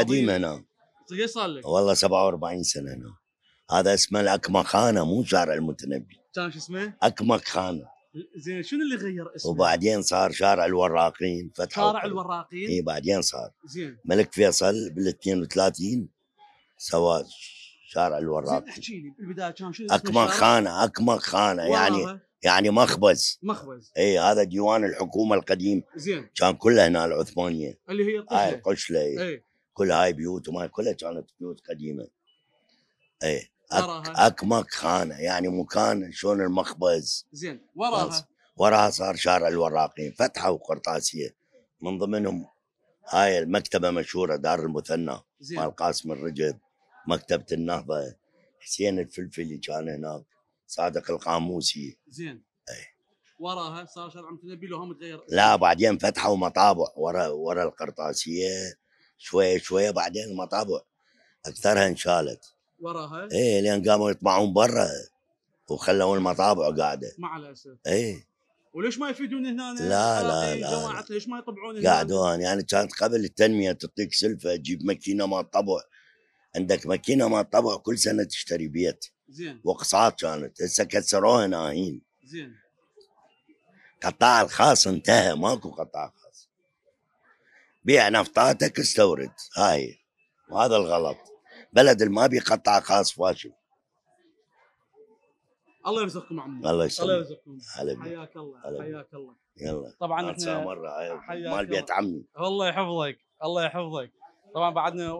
قديم انا نعم. ايش صار لك؟ والله 47 سنه انا نعم. هذا اسمه الاكمخانه مو شارع المتنبي كان شو اسمه؟ اكمخانه زين شنو اللي غير اسمه؟ وبعدين صار شارع الوراقين فتحوا شارع الوراقين؟ اي بعدين صار زين ملك فيصل بال 32 سوى شارع الوراقين احكي لي بالبدايه كان شنو اكمخانه اكمخانه يعني يعني مخبز مخبز اي هذا ديوان الحكومه القديم زين كان كله هنا العثمانيه اللي هي القشله آه، اي القشله اي كل هاي بيوت وما كلها كانت بيوت قديمه اي أك اكمك خانه يعني مكان شلون المخبز زين وراها وراها صار شارع الوراقين فتحه وقرطاسيه من ضمنهم هاي المكتبه مشهوره دار المثنى مال قاسم الرجب مكتبه النهضه حسين الفلفلي كان هناك صادق القاموسي زين اي وراها صار شارع المثنى بيلو هم تغير لا بعدين فتحوا مطابع ورا ورا القرطاسيه شويه شويه بعدين المطابع اكثرها انشالت وراها؟ ايه لان قاموا يطمعون برا وخلوا المطابع قاعده مع الاسف ايه وليش ما يفيدون هنا لا لا لا جماعه ليش ما يطبعون هنا؟ قاعدون يعني كانت قبل التنميه تعطيك سلفه تجيب ماكينه مال طبع عندك ماكينه مال طبع كل سنه تشتري بيت زين واقساط كانت هسه كسروها ناهين زين قطاع الخاص انتهى ماكو قطاع خاص بيع نفطاتك استورد هاي وهذا الغلط بلد ما بيقطع خاص فاشل الله يرزقكم عمي الله يسلمك الله يرزقكم حياك الله حياك الله يلا طبعا احنا مره مال بيت عمي الله يحفظك الله يحفظك طبعا بعدنا